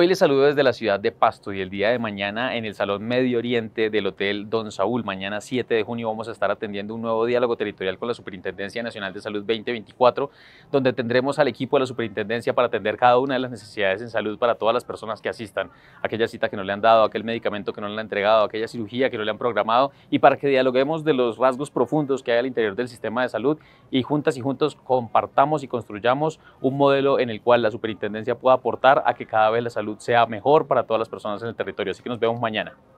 Hoy les saludo desde la ciudad de Pasto y el día de mañana en el Salón Medio Oriente del Hotel Don Saúl. Mañana 7 de junio vamos a estar atendiendo un nuevo diálogo territorial con la Superintendencia Nacional de Salud 2024, donde tendremos al equipo de la Superintendencia para atender cada una de las necesidades en salud para todas las personas que asistan. Aquella cita que no le han dado, aquel medicamento que no le han entregado, aquella cirugía que no le han programado y para que dialoguemos de los rasgos profundos que hay al interior del sistema de salud y juntas y juntos compartamos y construyamos un modelo en el cual la Superintendencia pueda aportar a que cada vez la salud sea mejor para todas las personas en el territorio. Así que nos vemos mañana.